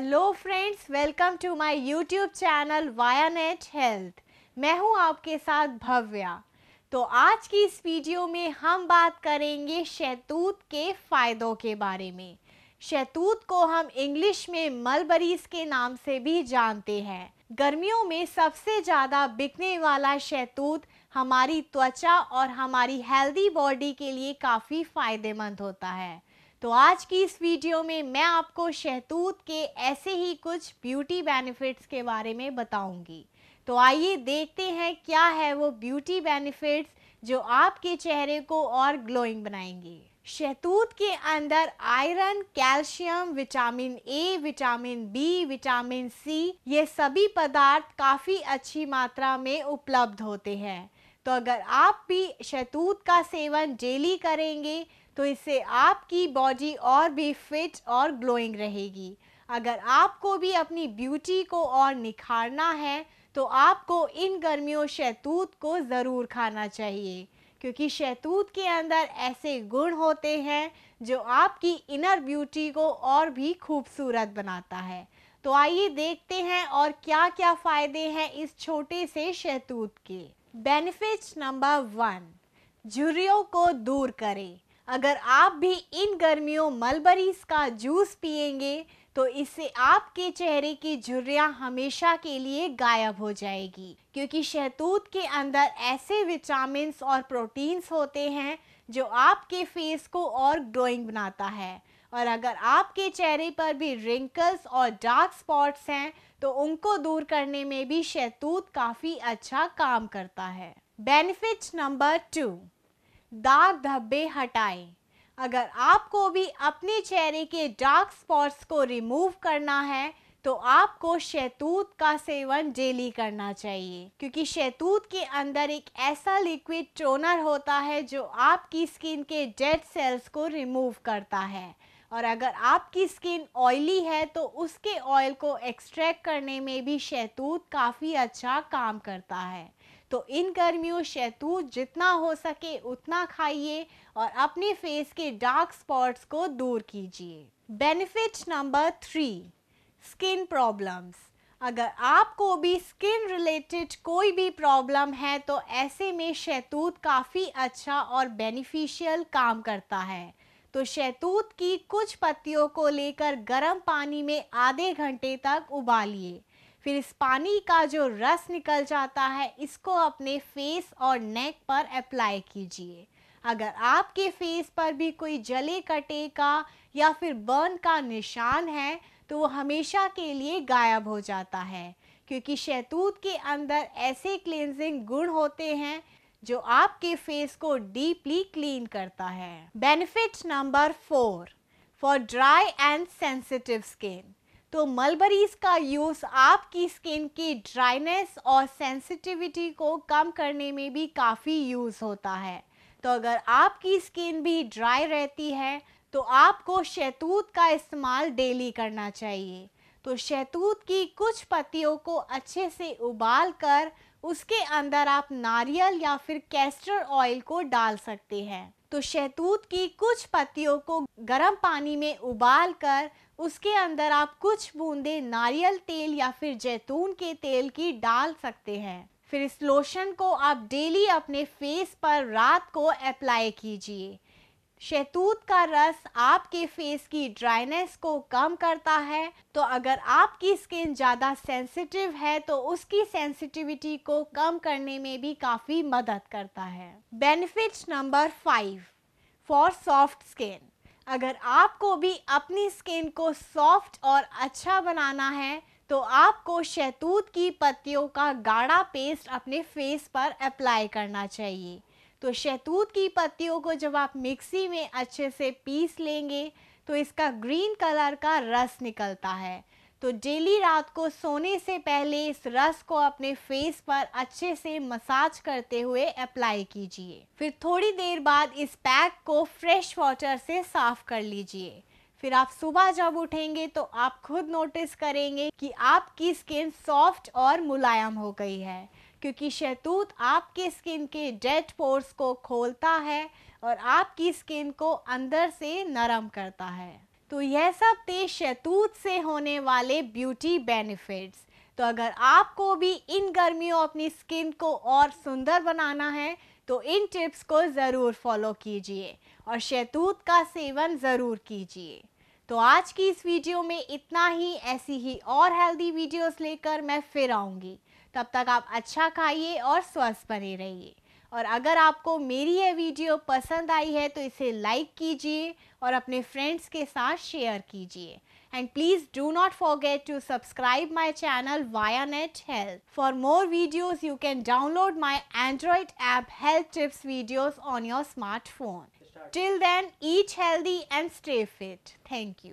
hello friends welcome to my YouTube channel via net health मैं हूं आपके साथ भव्या तो आज की इस वीडियो में हम बात करेंगे शैतूत के फ़ायदों के बारे में शैतूत को हम इंग्लिश में मलबरीज के नाम से भी जानते हैं गर्मियों में सबसे ज़्यादा बिकने वाला शैतूत हमारी त्वचा और हमारी हेल्दी बॉडी के लिए काफ़ी फ़ायदेमंद होता है तो आज की इस वीडियो में मैं आपको शहतूत के ऐसे ही कुछ ब्यूटी बेनिफिट्स के बारे में बताऊंगी तो आइए देखते हैं क्या है वो ब्यूटी बेनिफिट्स जो आपके चेहरे को और ग्लोइंग बनाएंगे शहतूत के अंदर iron calcium vitamin A vitamin B vitamin C ये सभी पदार्थ काफ़ी अच्छी मात्रा में उपलब्ध होते हैं तो अगर आप भी शहतूत का सेवन डेली करेंगे तो इससे आपकी बॉडी और भी फिट और ग्लोइंग रहेगी अगर आपको भी अपनी ब्यूटी को और निखारना है तो आपको इन गर्मियों शैतूत को ज़रूर खाना चाहिए क्योंकि शैतूत के अंदर ऐसे गुण होते हैं जो आपकी इनर ब्यूटी को और भी खूबसूरत बनाता है तो आइए देखते हैं और क्या क्या फ़ायदे हैं इस छोटे से शैतूत के बेनिफिट्स नंबर वन झुर्रियों को दूर करें अगर आप भी इन गर्मियों मलबरीज का जूस पियेंगे तो इससे आपके चेहरे की झुर्रियाँ हमेशा के लिए गायब हो जाएगी क्योंकि शहतूत के अंदर ऐसे विटामिन और प्रोटीन्स होते हैं जो आपके फेस को और ग्लोइंग बनाता है और अगर आपके चेहरे पर भी रिंकल्स और डार्क स्पॉट्स हैं तो उनको दूर करने में भी शहतूत काफ़ी अच्छा काम करता है बेनिफिट नंबर टू दाग धब्बे हटाएं अगर आपको भी अपने चेहरे के डार्क स्पॉट्स को रिमूव करना है तो आपको शैतूत का सेवन डेली करना चाहिए क्योंकि शैतूत के अंदर एक ऐसा लिक्विड टोनर होता है जो आपकी स्किन के डेड सेल्स को रिमूव करता है और अगर आपकी स्किन ऑयली है तो उसके ऑयल को एक्सट्रैक्ट करने में भी शहतूत काफ़ी अच्छा काम करता है तो इन गर्मियों शहतूत जितना हो सके उतना खाइए और अपने फेस के डार्क स्पॉट्स को दूर कीजिए benefit number three skin problems अगर आपको भी स्किन रिलेटेड कोई भी प्रॉब्लम है तो ऐसे में शहतूत काफ़ी अच्छा और बेनिफिशियल काम करता है तो शैतूत की कुछ पत्तियों को लेकर गर्म पानी में आधे घंटे तक उबालिए फिर इस पानी का जो रस निकल जाता है इसको अपने फेस और नेक पर अप्लाई कीजिए अगर आपके फेस पर भी कोई जले कटे का या फिर बर्न का निशान है तो वो हमेशा के लिए गायब हो जाता है क्योंकि शैतूत के अंदर ऐसे क्लेंजिंग गुण होते हैं जो आपके फेस को डीपली क्लीन करता है benefit number four for dry and sensitive skin तो मलबरीज का यूज़ आपकी स्किन की ड्राइनेस और सेंसिटिविटी को कम करने में भी काफ़ी यूज़ होता है तो अगर आपकी स्किन भी ड्राई रहती है तो आपको शहतूत का इस्तेमाल डेली करना चाहिए तो शहतूत की कुछ पत्तियों को अच्छे से उबाल कर उसके अंदर आप नारियल या फिर कैस्टर ऑयल को डाल सकते हैं तो शहतूत की कुछ पत्तियों को गर्म पानी में उबाल कर उसके अंदर आप कुछ बूंदे नारियल तेल या फिर जैतून के तेल की डाल सकते हैं फिर इस लोशन को आप डेली अपने फेस पर रात को अप्लाई कीजिए शहतूत का रस आपके फेस की ड्राइनेस को कम करता है तो अगर आपकी स्किन ज़्यादा सेंसिटिव है तो उसकी सेंसिटिविटी को कम करने में भी काफ़ी मदद करता है benefit number five for soft skin अगर आपको भी अपनी स्किन को सॉफ्ट और अच्छा बनाना है तो आपको शहतूत की पत्तियों का गाढ़ा पेस्ट अपने फेस पर अप्लाई करना चाहिए तो शहतूत की पत्तियों को जब आप मिक्सी में अच्छे से पीस लेंगे तो इसका ग्रीन कलर का रस निकलता है तो डेली रात को सोने से पहले इस रस को अपने फेस पर अच्छे से मसाज करते हुए अप्लाई कीजिए फिर थोड़ी देर बाद इस पैक को फ्रेश वाटर से साफ कर लीजिए फिर आप सुबह जब उठेंगे तो आप खुद नोटिस करेंगे कि आपकी स्किन सॉफ्ट और मुलायम हो गई है क्योंकि शहतूत आपके स्किन के डेड पोर्स को खोलता है और आपकी स्किन को अंदर से नरम करता है तो यह सब थे शहतूत से होने वाले ब्यूटी बेनिफिट्स तो अगर आपको भी इन गर्मियों अपनी स्किन को और सुंदर बनाना है तो इन टिप्स को ज़रूर फॉलो कीजिए और शहतूत का सेवन ज़रूर कीजिए तो आज की इस वीडियो में इतना ही ऐसी ही और हेल्दी वीडियोस लेकर मैं फिर आऊँगी तब तक आप अच्छा खाइए और स्वस्थ बने रहिए और अगर आपको मेरी ये वीडियो पसंद आई है तो इसे लाइक कीजिए और अपने फ्रेंड्स के साथ शेयर कीजिए and please do not forget to subscribe my channel via net health for more videos you can download my android app health tips videos on your smartphone till then each healthy and stay fit thank you